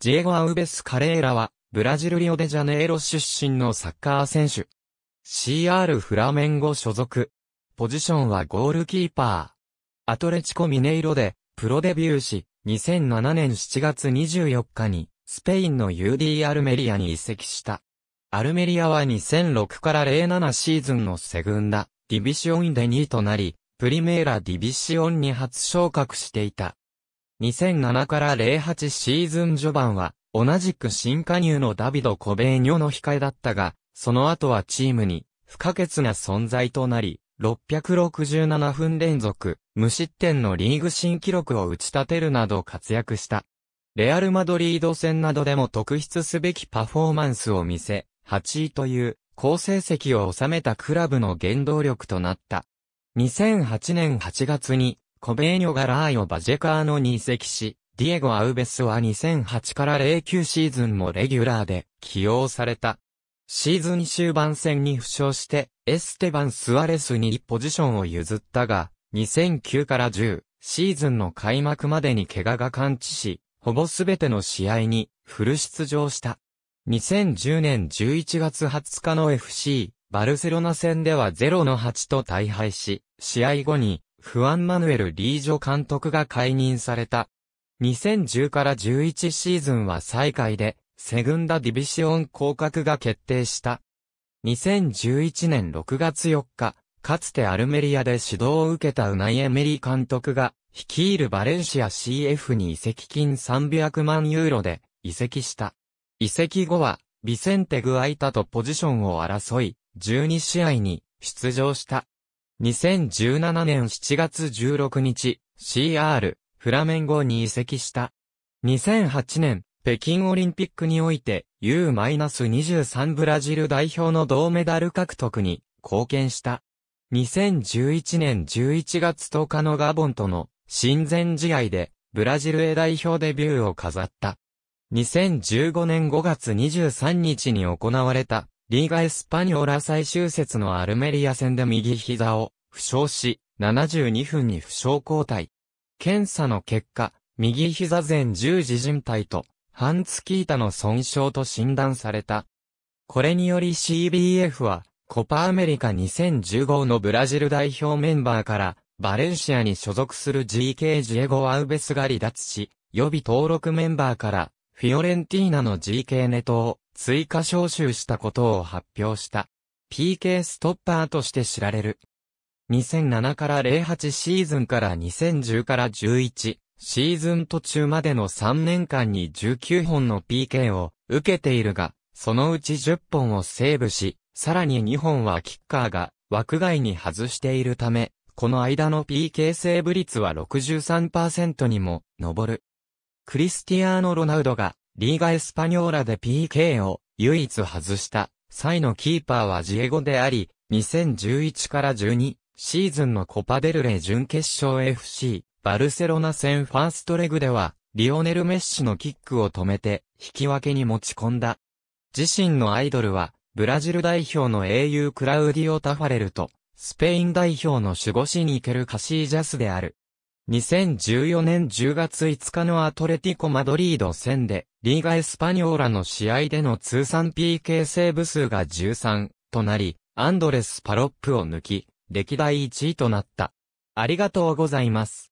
ジエゴ・アウベス・カレーラは、ブラジルリオデジャネイロ出身のサッカー選手。CR フラメンゴ所属。ポジションはゴールキーパー。アトレチコ・ミネイロで、プロデビューし、2007年7月24日に、スペインの UD アルメリアに移籍した。アルメリアは2006から07シーズンのセグンダ、ディビシオンで2位となり、プリメーラディビシオンに初昇格していた。2007から08シーズン序盤は、同じく新加入のダビド・コベーニョの控えだったが、その後はチームに不可欠な存在となり、667分連続、無失点のリーグ新記録を打ち立てるなど活躍した。レアル・マドリード戦などでも特筆すべきパフォーマンスを見せ、8位という好成績を収めたクラブの原動力となった。2008年8月にコベーニョがラーヨ・バジェカーノに移籍し、ディエゴ・アウベスは2008から09シーズンもレギュラーで起用された。シーズン終盤戦に負傷して、エステバン・スアレスにポジションを譲ったが、2009から10シーズンの開幕までに怪我が完治し、ほぼすべての試合にフル出場した。2010年11月20日の FC バルセロナ戦では0の8と大敗し、試合後にフアン・マヌエル・リージョ監督が解任された。2010から11シーズンは最下位で、セグンダ・ディビシオン降格が決定した。2011年6月4日、かつてアルメリアで指導を受けたウナイエメリ監督が、率いるバレンシア CF に移籍金300万ユーロで移籍した。移籍後は、ビセンテ・グアイタとポジションを争い、12試合に出場した。2017年7月16日、CR、フラメンゴに移籍した。2008年、北京オリンピックにおいて、U-23 ブラジル代表の銅メダル獲得に貢献した。2011年11月10日のガボンとの親善試合で、ブラジルへ代表デビューを飾った。2015年5月23日に行われたリーガ・エスパニョーラ最終節のアルメリア戦で右膝を負傷し、72分に負傷交代。検査の結果、右膝前十字靭帯と、ハンツキータの損傷と診断された。これにより CBF は、コパアメリカ2015のブラジル代表メンバーから、バレンシアに所属する GK ジエゴ・アウベスが離脱し、予備登録メンバーから、フィオレンティーナの GK ネトを、追加招集したことを発表した。PK ストッパーとして知られる。2007から08シーズンから2010から11シーズン途中までの3年間に19本の PK を受けているが、そのうち10本をセーブし、さらに2本はキッカーが枠外に外しているため、この間の PK セーブ率は63%にも上る。クリスティアーノ・ロナウドがリーガ・エスパニョーラで PK を唯一外した際のキーパーはジエゴであり、2011から12シーズンのコパデルレ準決勝 FC バルセロナ戦ファーストレグでは、リオネル・メッシのキックを止めて引き分けに持ち込んだ。自身のアイドルは、ブラジル代表の英雄クラウディオ・タファレルと、スペイン代表の守護神行ケル・カシージャスである。2014年10月5日のアトレティコ・マドリード戦で、リーガ・エスパニョーラの試合での通算 PK セーブ数が13となり、アンドレス・パロップを抜き、歴代1位となった。ありがとうございます。